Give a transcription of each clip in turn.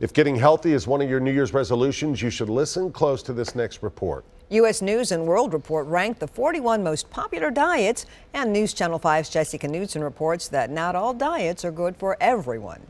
If getting healthy is one of your New Year's resolutions, you should listen close to this next report. U.S. News and World Report ranked the 41 most popular diets, and News Channel 5's Jessica Knudsen reports that not all diets are good for everyone.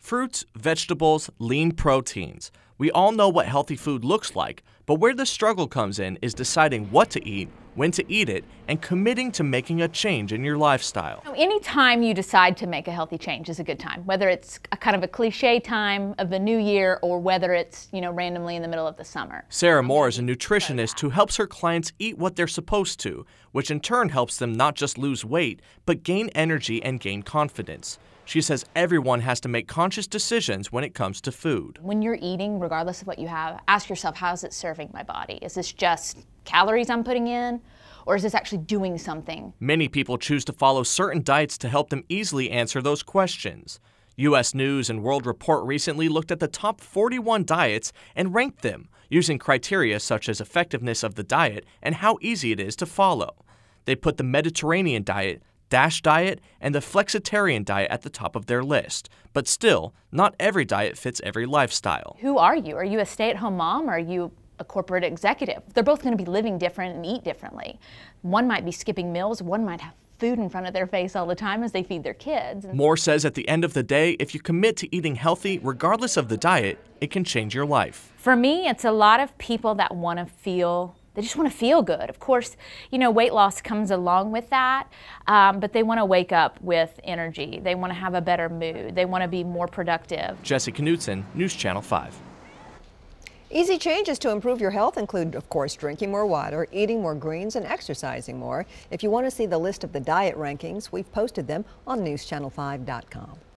Fruits, vegetables, lean proteins. We all know what healthy food looks like, but where the struggle comes in is deciding what to eat when to eat it, and committing to making a change in your lifestyle. Any time you decide to make a healthy change is a good time, whether it's a kind of a cliche time of the new year or whether it's, you know, randomly in the middle of the summer. Sarah Moore is a nutritionist who helps her clients eat what they're supposed to, which in turn helps them not just lose weight, but gain energy and gain confidence. She says everyone has to make conscious decisions when it comes to food. When you're eating, regardless of what you have, ask yourself, how is it serving my body? Is this just calories I'm putting in? Or is this actually doing something? Many people choose to follow certain diets to help them easily answer those questions. U.S. News and World Report recently looked at the top 41 diets and ranked them using criteria such as effectiveness of the diet and how easy it is to follow. They put the Mediterranean diet, DASH diet, and the flexitarian diet at the top of their list. But still, not every diet fits every lifestyle. Who are you? Are you a stay at home mom? Or are you a corporate executive? They're both going to be living different and eat differently. One might be skipping meals, one might have food in front of their face all the time as they feed their kids. Moore says at the end of the day, if you commit to eating healthy, regardless of the diet, it can change your life. For me, it's a lot of people that want to feel they just want to feel good. Of course, you know, weight loss comes along with that, um, but they want to wake up with energy. They want to have a better mood. They want to be more productive. Jesse Knutson, News Channel 5. Easy changes to improve your health include, of course, drinking more water, eating more greens, and exercising more. If you want to see the list of the diet rankings, we've posted them on NewsChannel5.com.